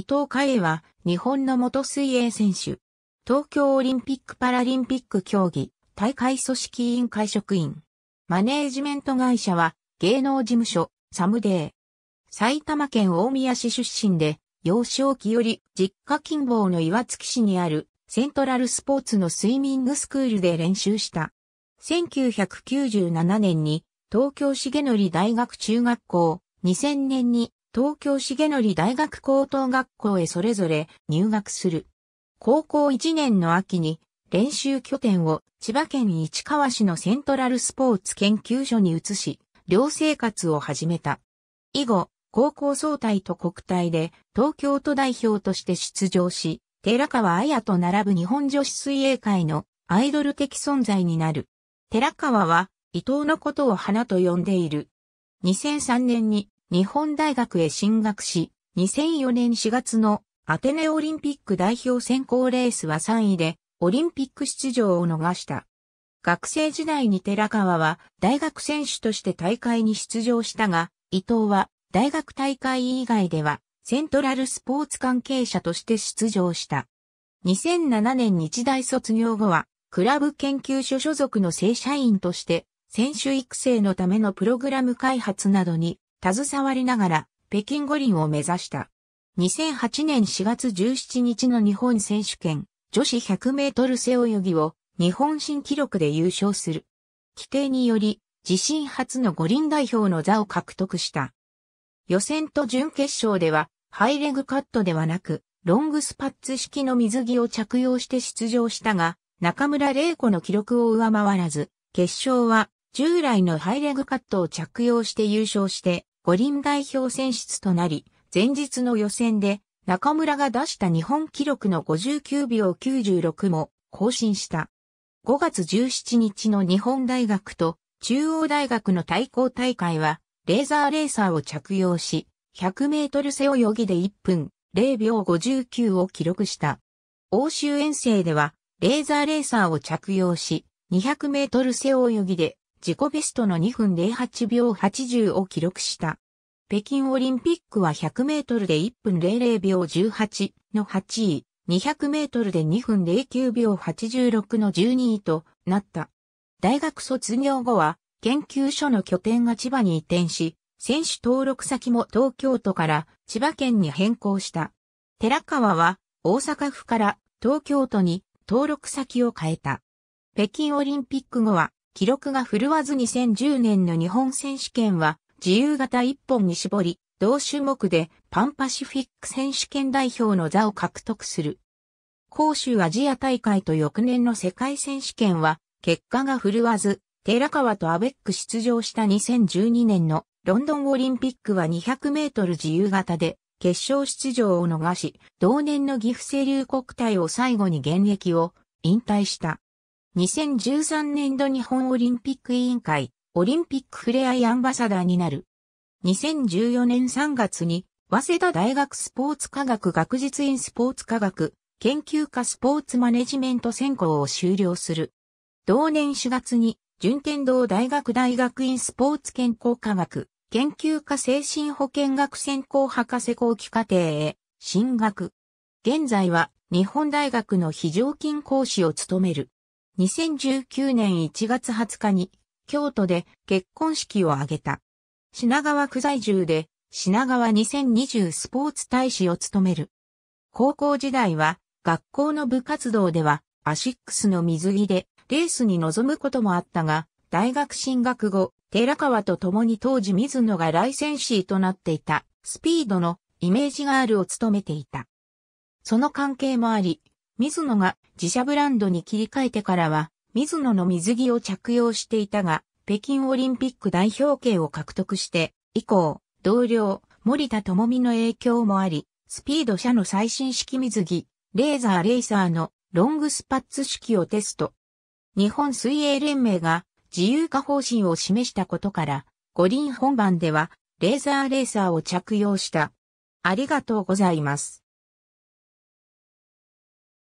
伊藤佳江は日本の元水泳選手。東京オリンピック・パラリンピック競技大会組織委員会職員。マネージメント会社は芸能事務所サムデー。埼玉県大宮市出身で幼少期より実家近傍の岩槻市にあるセントラルスポーツのスイミングスクールで練習した。1997年に東京重則大学中学校、2000年に東京重則大学高等学校へそれぞれ入学する。高校1年の秋に練習拠点を千葉県市川市のセントラルスポーツ研究所に移し、寮生活を始めた。以後、高校総体と国体で東京都代表として出場し、寺川綾と並ぶ日本女子水泳界のアイドル的存在になる。寺川は伊藤のことを花と呼んでいる。2003年に日本大学へ進学し、2004年4月のアテネオリンピック代表選考レースは3位で、オリンピック出場を逃した。学生時代に寺川は大学選手として大会に出場したが、伊藤は大学大会以外ではセントラルスポーツ関係者として出場した。2007年日大卒業後は、クラブ研究所所属の正社員として、選手育成のためのプログラム開発などに携わりながら北京五輪を目指した。2008年4月17日の日本選手権女子100メートル背泳ぎを日本新記録で優勝する。規定により自身初の五輪代表の座を獲得した。予選と準決勝ではハイレグカットではなくロングスパッツ式の水着を着用して出場したが中村玲子の記録を上回らず決勝は従来のハイレグカットを着用して優勝して五輪代表選出となり、前日の予選で中村が出した日本記録の59秒96も更新した。5月17日の日本大学と中央大学の対抗大会は、レーザーレーサーを着用し、100メートル背泳ぎで1分0秒59を記録した。欧州遠征では、レーザーレーサーを着用し、200メートル背泳ぎで自己ベストの2分08秒80を記録した。北京オリンピックは100メートルで1分00秒18の8位、200メートルで2分09秒86の12位となった。大学卒業後は研究所の拠点が千葉に移転し、選手登録先も東京都から千葉県に変更した。寺川は大阪府から東京都に登録先を変えた。北京オリンピック後は記録が振るわず2010年の日本選手権は自由形1本に絞り、同種目でパンパシフィック選手権代表の座を獲得する。杭州アジア大会と翌年の世界選手権は結果が振るわず、寺川とアベック出場した2012年のロンドンオリンピックは200メートル自由形で決勝出場を逃し、同年の岐阜清流国体を最後に現役を引退した。2013年度日本オリンピック委員会、オリンピックふれあいアンバサダーになる。2014年3月に、早稲田大学スポーツ科学学術院スポーツ科学研究科スポーツマネジメント専攻を修了する。同年4月に、順天堂大学大学院スポーツ健康科学研究科精神保健学専攻博士後期課程へ進学。現在は日本大学の非常勤講師を務める。2019年1月20日に京都で結婚式を挙げた。品川区在住で品川2020スポーツ大使を務める。高校時代は学校の部活動ではアシックスの水着でレースに臨むこともあったが、大学進学後、寺川と共に当時水野がライセンシーとなっていたスピードのイメージガールを務めていた。その関係もあり、水野が自社ブランドに切り替えてからは、水野の水着を着用していたが、北京オリンピック代表権を獲得して、以降、同僚、森田智美の影響もあり、スピード社の最新式水着、レーザーレーサーのロングスパッツ式をテスト。日本水泳連盟が自由化方針を示したことから、五輪本番ではレーザーレーサーを着用した。ありがとうございます。